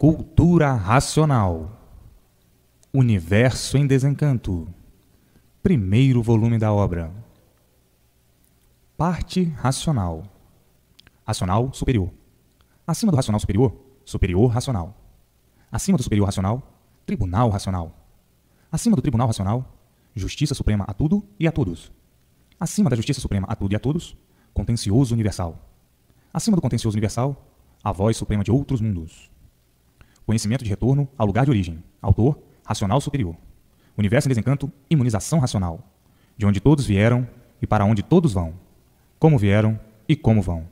Cultura Racional Universo em Desencanto Primeiro volume da obra Parte racional Racional superior Acima do racional superior, superior racional Acima do superior racional, tribunal racional Acima do tribunal racional, justiça suprema a tudo e a todos Acima da justiça suprema a tudo e a todos, contencioso universal Acima do contencioso universal, a voz suprema de outros mundos Conhecimento de retorno ao lugar de origem. Autor, Racional Superior. Universo em desencanto, imunização racional. De onde todos vieram e para onde todos vão. Como vieram e como vão.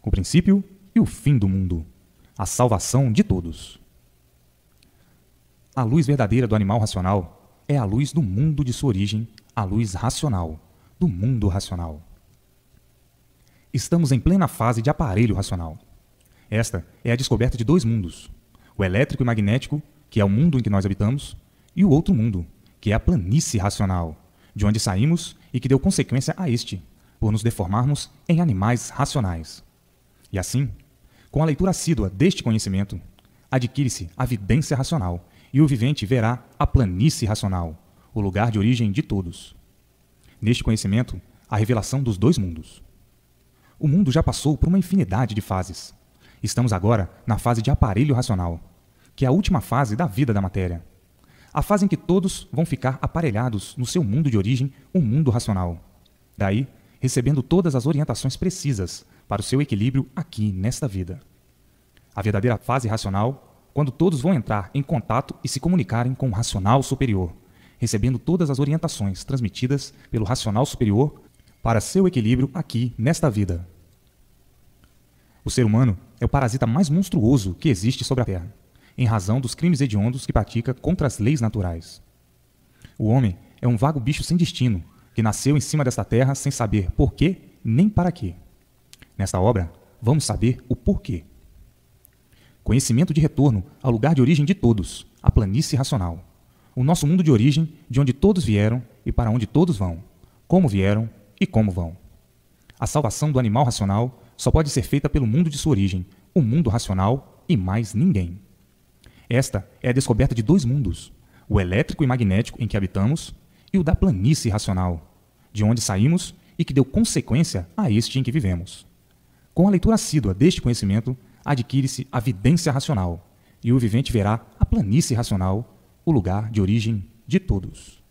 O princípio e o fim do mundo. A salvação de todos. A luz verdadeira do animal racional é a luz do mundo de sua origem, a luz racional, do mundo racional. Estamos em plena fase de aparelho racional. Esta é a descoberta de dois mundos, o elétrico e magnético, que é o mundo em que nós habitamos, e o outro mundo, que é a planície racional, de onde saímos e que deu consequência a este, por nos deformarmos em animais racionais. E assim, com a leitura assídua deste conhecimento, adquire-se a vidência racional, e o vivente verá a planície racional, o lugar de origem de todos. Neste conhecimento, a revelação dos dois mundos. O mundo já passou por uma infinidade de fases, Estamos agora na fase de aparelho racional, que é a última fase da vida da matéria. A fase em que todos vão ficar aparelhados no seu mundo de origem, o um mundo racional. Daí, recebendo todas as orientações precisas para o seu equilíbrio aqui nesta vida. A verdadeira fase racional, quando todos vão entrar em contato e se comunicarem com o racional superior, recebendo todas as orientações transmitidas pelo racional superior para seu equilíbrio aqui nesta vida. O ser humano é o parasita mais monstruoso que existe sobre a Terra, em razão dos crimes hediondos que pratica contra as leis naturais. O homem é um vago bicho sem destino, que nasceu em cima desta terra sem saber por quê nem para quê. Nesta obra, vamos saber o porquê. Conhecimento de retorno ao lugar de origem de todos, a planície racional. O nosso mundo de origem, de onde todos vieram e para onde todos vão, como vieram e como vão. A salvação do animal racional só pode ser feita pelo mundo de sua origem, o mundo racional e mais ninguém. Esta é a descoberta de dois mundos, o elétrico e magnético em que habitamos e o da planície racional, de onde saímos e que deu consequência a este em que vivemos. Com a leitura assídua deste conhecimento, adquire-se a vidência racional, e o vivente verá a planície racional, o lugar de origem de todos.